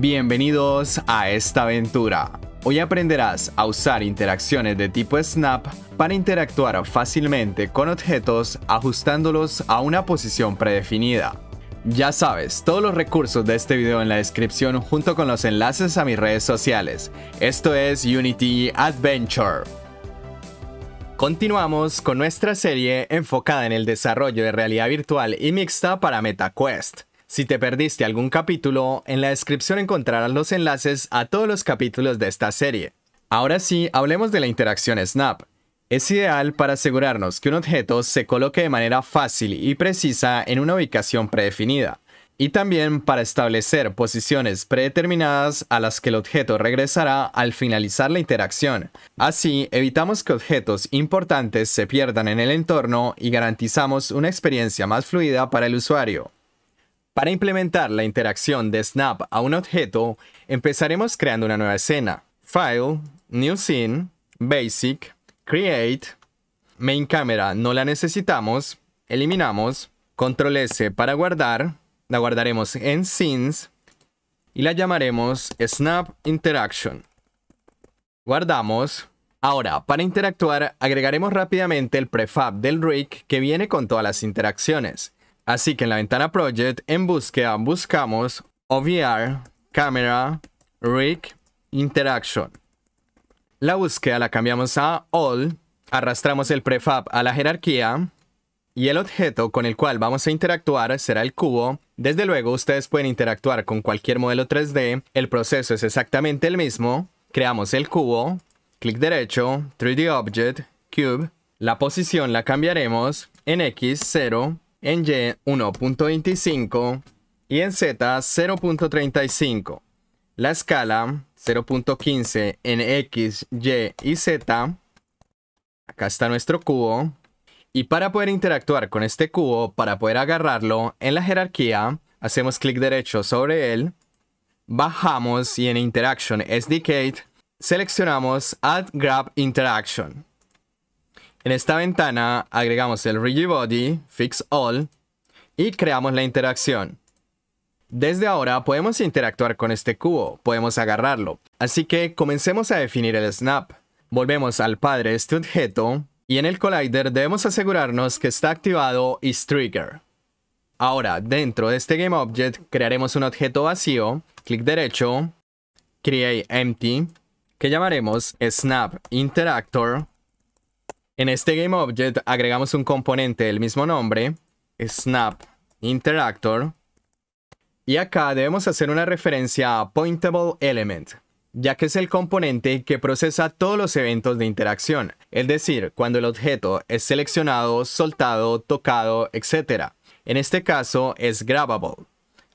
Bienvenidos a esta aventura. Hoy aprenderás a usar interacciones de tipo Snap para interactuar fácilmente con objetos ajustándolos a una posición predefinida. Ya sabes, todos los recursos de este video en la descripción junto con los enlaces a mis redes sociales. Esto es Unity Adventure. Continuamos con nuestra serie enfocada en el desarrollo de realidad virtual y mixta para MetaQuest. Si te perdiste algún capítulo, en la descripción encontrarás los enlaces a todos los capítulos de esta serie. Ahora sí, hablemos de la interacción Snap. Es ideal para asegurarnos que un objeto se coloque de manera fácil y precisa en una ubicación predefinida, y también para establecer posiciones predeterminadas a las que el objeto regresará al finalizar la interacción. Así, evitamos que objetos importantes se pierdan en el entorno y garantizamos una experiencia más fluida para el usuario. Para implementar la interacción de Snap a un objeto, empezaremos creando una nueva escena. File, New Scene, Basic, Create, Main Camera no la necesitamos, eliminamos, Control S para guardar, la guardaremos en Scenes y la llamaremos Snap Interaction. Guardamos. Ahora, para interactuar, agregaremos rápidamente el prefab del rig que viene con todas las interacciones. Así que en la ventana Project, en búsqueda, buscamos OVR, Camera, Rig, Interaction. La búsqueda la cambiamos a All, arrastramos el prefab a la jerarquía y el objeto con el cual vamos a interactuar será el cubo. Desde luego ustedes pueden interactuar con cualquier modelo 3D, el proceso es exactamente el mismo. Creamos el cubo, clic derecho, 3D Object, Cube, la posición la cambiaremos en X0 en Y 1.25 y en Z 0.35. La escala 0.15 en X, Y y Z. Acá está nuestro cubo. Y para poder interactuar con este cubo, para poder agarrarlo en la jerarquía, hacemos clic derecho sobre él, bajamos y en Interaction SDK seleccionamos Add Grab Interaction. En esta ventana agregamos el rigibody, fix all y creamos la interacción. Desde ahora podemos interactuar con este cubo, podemos agarrarlo. Así que comencemos a definir el snap. Volvemos al padre de este objeto y en el collider debemos asegurarnos que está activado is trigger. Ahora, dentro de este GameObject crearemos un objeto vacío, clic derecho, create empty, que llamaremos snap interactor en este GameObject agregamos un componente del mismo nombre, Snap Interactor, y acá debemos hacer una referencia a Pointable Element, ya que es el componente que procesa todos los eventos de interacción, es decir, cuando el objeto es seleccionado, soltado, tocado, etc. En este caso es Grabable.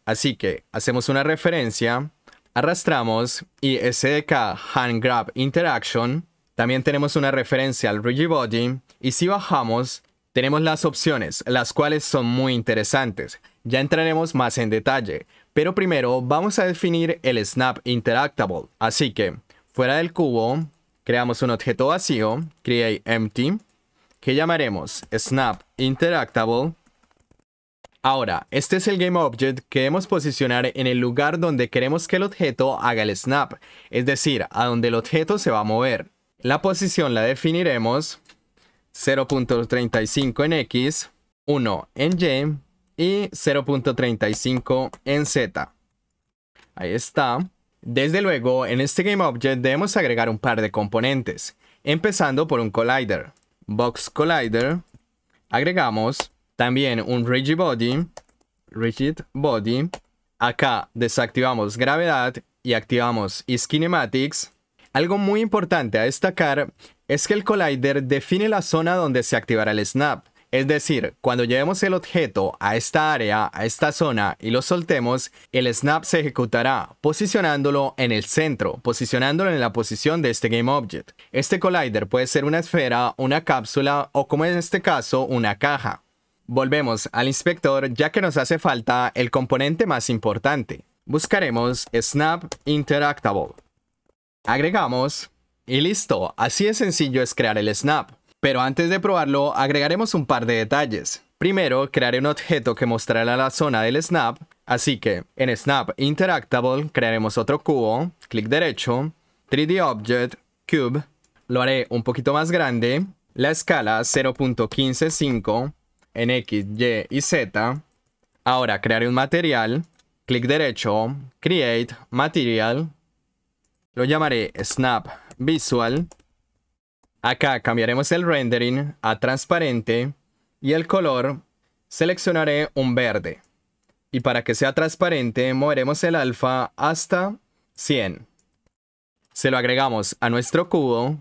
Así que hacemos una referencia, arrastramos y SDK hand grab interaction también tenemos una referencia al Rigibody y si bajamos tenemos las opciones, las cuales son muy interesantes. Ya entraremos más en detalle, pero primero vamos a definir el Snap Interactable. Así que, fuera del cubo, creamos un objeto vacío, create empty, que llamaremos Snap Interactable. Ahora, este es el GameObject que debemos posicionar en el lugar donde queremos que el objeto haga el snap, es decir, a donde el objeto se va a mover. La posición la definiremos 0.35 en X, 1 en Y y 0.35 en Z. Ahí está. Desde luego, en este GameObject debemos agregar un par de componentes, empezando por un collider. Box Collider. Agregamos también un rigid body, rigid body. Acá desactivamos gravedad y activamos IsKinematics. Algo muy importante a destacar es que el collider define la zona donde se activará el snap. Es decir, cuando llevemos el objeto a esta área, a esta zona y lo soltemos, el snap se ejecutará posicionándolo en el centro, posicionándolo en la posición de este GameObject. Este collider puede ser una esfera, una cápsula o como en este caso, una caja. Volvemos al inspector ya que nos hace falta el componente más importante. Buscaremos Snap Interactable. Agregamos y listo, así de sencillo es crear el snap. Pero antes de probarlo, agregaremos un par de detalles. Primero, crearé un objeto que mostrará la zona del snap, así que en Snap Interactable crearemos otro cubo, clic derecho, 3D Object, Cube, lo haré un poquito más grande, la escala 0.155 en X, Y y Z. Ahora crearé un material, clic derecho, Create Material, lo llamaré Snap Visual. Acá cambiaremos el rendering a transparente y el color seleccionaré un verde. Y para que sea transparente moveremos el alfa hasta 100. Se lo agregamos a nuestro cubo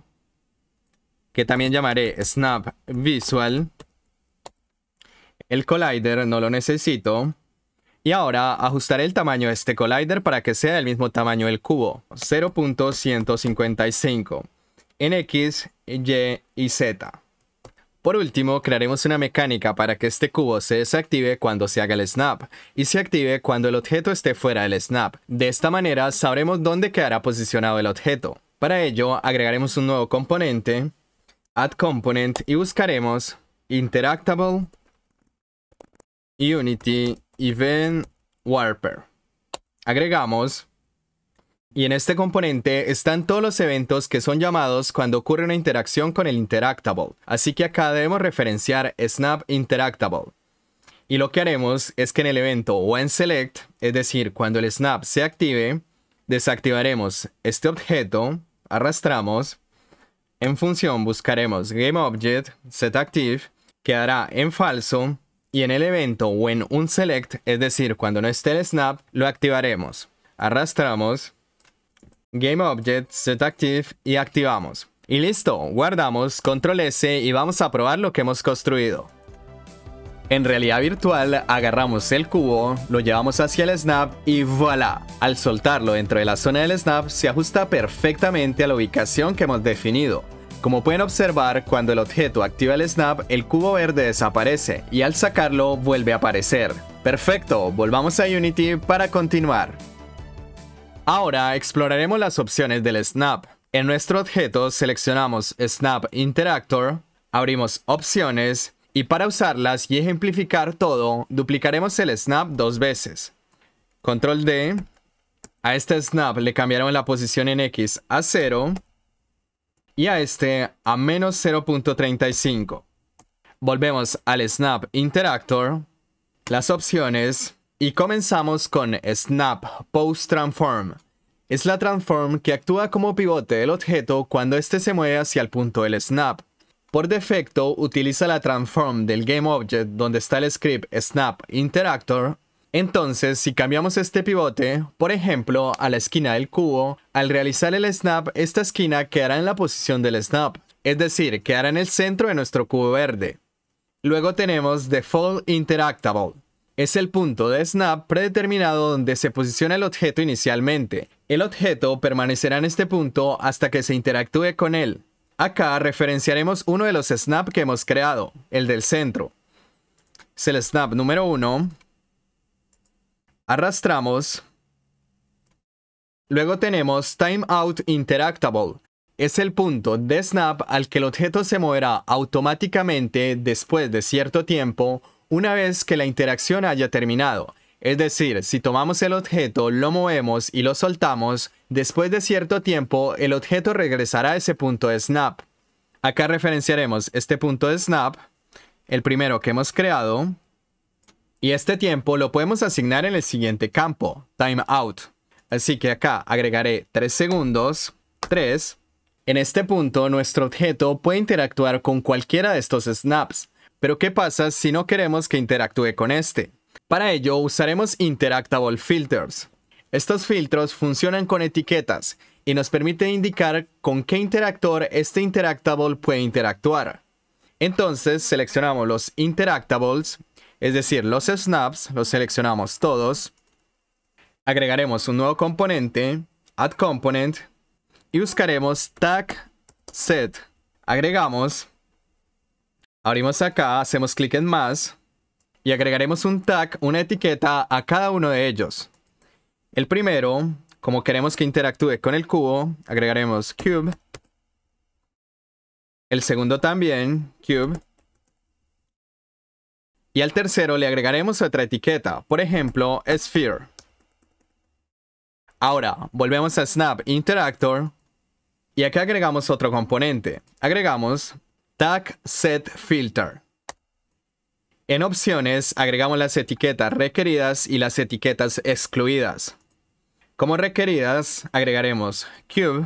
que también llamaré Snap Visual. El collider no lo necesito y ahora ajustaré el tamaño de este collider para que sea del mismo tamaño del cubo, 0.155, en X, Y y Z. Por último, crearemos una mecánica para que este cubo se desactive cuando se haga el snap y se active cuando el objeto esté fuera del snap. De esta manera sabremos dónde quedará posicionado el objeto. Para ello, agregaremos un nuevo componente, add component y buscaremos interactable unity Event Warper. Agregamos. Y en este componente están todos los eventos que son llamados cuando ocurre una interacción con el Interactable. Así que acá debemos referenciar Snap Interactable. Y lo que haremos es que en el evento Select, es decir, cuando el Snap se active, desactivaremos este objeto, arrastramos, en función buscaremos GameObject, setActive, quedará en falso y en el evento o en un select, es decir, cuando no esté el snap, lo activaremos. Arrastramos, GameObject, setActive y activamos. Y listo, guardamos, control S y vamos a probar lo que hemos construido. En realidad virtual agarramos el cubo, lo llevamos hacia el snap y voilà. Al soltarlo dentro de la zona del snap se ajusta perfectamente a la ubicación que hemos definido. Como pueden observar, cuando el objeto activa el snap, el cubo verde desaparece y al sacarlo vuelve a aparecer. Perfecto, volvamos a Unity para continuar. Ahora exploraremos las opciones del snap. En nuestro objeto seleccionamos Snap Interactor, abrimos Opciones y para usarlas y ejemplificar todo, duplicaremos el snap dos veces. Control D. A este snap le cambiaron la posición en X a 0 y a este a menos 0.35. Volvemos al Snap Interactor, las opciones y comenzamos con Snap Post Transform. Es la transform que actúa como pivote del objeto cuando éste se mueve hacia el punto del snap. Por defecto utiliza la transform del GameObject donde está el script Snap Interactor entonces, si cambiamos este pivote, por ejemplo, a la esquina del cubo, al realizar el snap, esta esquina quedará en la posición del snap, es decir, quedará en el centro de nuestro cubo verde. Luego tenemos Default Interactable. Es el punto de snap predeterminado donde se posiciona el objeto inicialmente. El objeto permanecerá en este punto hasta que se interactúe con él. Acá referenciaremos uno de los snap que hemos creado, el del centro. Es el snap número 1, Arrastramos. Luego tenemos Timeout Interactable. Es el punto de snap al que el objeto se moverá automáticamente después de cierto tiempo una vez que la interacción haya terminado. Es decir, si tomamos el objeto, lo movemos y lo soltamos, después de cierto tiempo el objeto regresará a ese punto de snap. Acá referenciaremos este punto de snap, el primero que hemos creado, y este tiempo lo podemos asignar en el siguiente campo, timeout. Así que acá agregaré 3 segundos, 3. En este punto nuestro objeto puede interactuar con cualquiera de estos snaps. Pero ¿qué pasa si no queremos que interactúe con este? Para ello usaremos Interactable Filters. Estos filtros funcionan con etiquetas y nos permiten indicar con qué interactor este Interactable puede interactuar. Entonces seleccionamos los Interactables es decir, los snaps los seleccionamos todos. Agregaremos un nuevo componente, add component, y buscaremos tag set. Agregamos. Abrimos acá, hacemos clic en más y agregaremos un tag, una etiqueta a cada uno de ellos. El primero, como queremos que interactúe con el cubo, agregaremos cube. El segundo también, cube. Y al tercero le agregaremos otra etiqueta, por ejemplo, Sphere. Ahora, volvemos a Snap Interactor y acá agregamos otro componente. Agregamos Tag Set Filter. En opciones agregamos las etiquetas requeridas y las etiquetas excluidas. Como requeridas agregaremos Cube.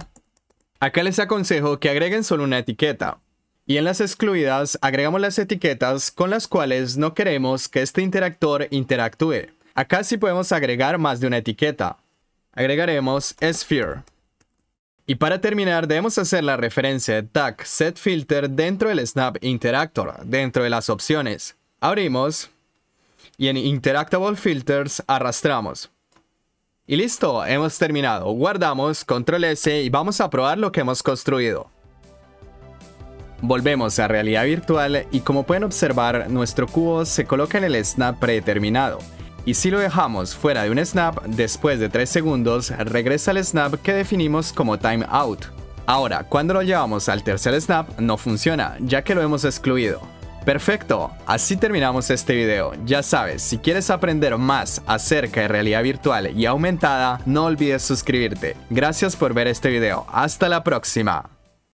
Acá les aconsejo que agreguen solo una etiqueta, y en las excluidas agregamos las etiquetas con las cuales no queremos que este interactor interactúe. Acá sí podemos agregar más de una etiqueta. Agregaremos sphere. Y para terminar debemos hacer la referencia Tag Set Filter dentro del snap interactor, dentro de las opciones. Abrimos y en interactable filters arrastramos. Y listo, hemos terminado. Guardamos control S y vamos a probar lo que hemos construido. Volvemos a realidad virtual y como pueden observar, nuestro cubo se coloca en el snap predeterminado. Y si lo dejamos fuera de un snap, después de 3 segundos, regresa al snap que definimos como timeout. Ahora, cuando lo llevamos al tercer snap, no funciona, ya que lo hemos excluido. Perfecto, así terminamos este video. Ya sabes, si quieres aprender más acerca de realidad virtual y aumentada, no olvides suscribirte. Gracias por ver este video, hasta la próxima.